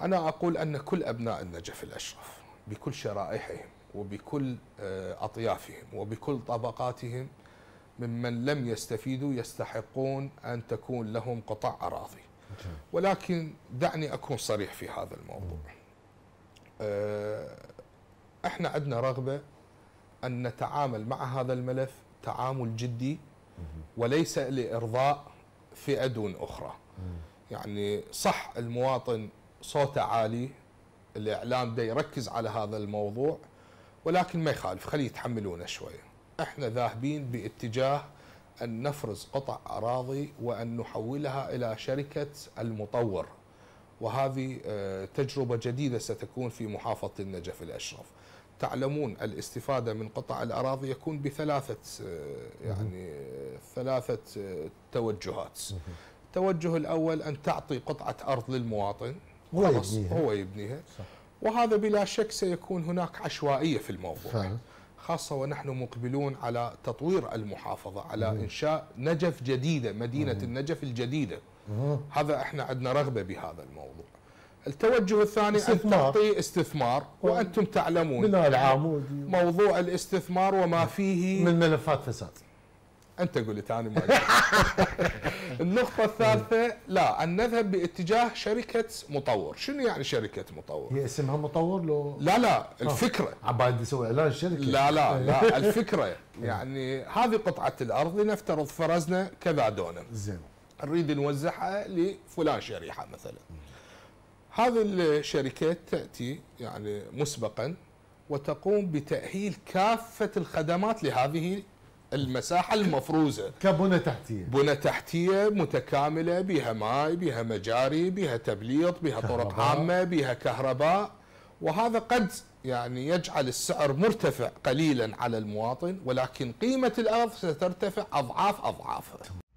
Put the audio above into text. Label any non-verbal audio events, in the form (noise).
أنا أقول أن كل أبناء النجف الأشرف بكل شرائحهم وبكل آه، أطيافهم وبكل طبقاتهم ممن لم يستفيدوا يستحقون أن تكون لهم قطع أراضي ولكن دعني أكون صريح في هذا الموضوع آه، احنا عندنا رغبة أن نتعامل مع هذا الملف تعامل جدي وليس لإرضاء فئة دون أخرى يعني صح المواطن صوته عالي الاعلام دا يركز على هذا الموضوع ولكن ما يخالف خليه يتحملونه شوي احنا ذاهبين باتجاه ان نفرز قطع اراضي وان نحولها الى شركه المطور وهذه آه، تجربه جديده ستكون في محافظه النجف الاشرف تعلمون الاستفاده من قطع الاراضي يكون بثلاثه آه، يعني آه، ثلاثه توجهات التوجه الاول ان تعطي قطعه ارض للمواطن هو يبنيها هو يبنيها وهذا بلا شك سيكون هناك عشوائية في الموضوع فعلا. خاصة ونحن مقبلون على تطوير المحافظة على إنشاء نجف جديدة مدينة النجف الجديدة هذا احنا عندنا رغبة بهذا الموضوع التوجه الثاني استثمار. أن تعطي استثمار وأنتم تعلمون بناء العامودي موضوع الاستثمار وما نعم. فيه من ملفات فساد انت قول لي تعال (laughs) النقطه الثالثه لا ان نذهب باتجاه شركه مطور شنو يعني شركه مطور هي اسمها مطور لو لا لا آه. الفكره عبادي يسوي اعلان الشركه لا لا إيه. لا (laughs) الفكره يعني هذه قطعه الارض لنفترض فرزنا كذا دونم زين نريد نوزعها لفلان شريحه مثلا هذه الشركات تاتي يعني مسبقا وتقوم بتاهيل كافه الخدمات لهذه المساحه المفروزه كبنى تحتيه بنى تحتيه متكامله بها ماء بها مجاري بها تبليط بها طرق عامه بها كهرباء وهذا قد يعني يجعل السعر مرتفع قليلا على المواطن ولكن قيمه الارض سترتفع اضعاف اضعافها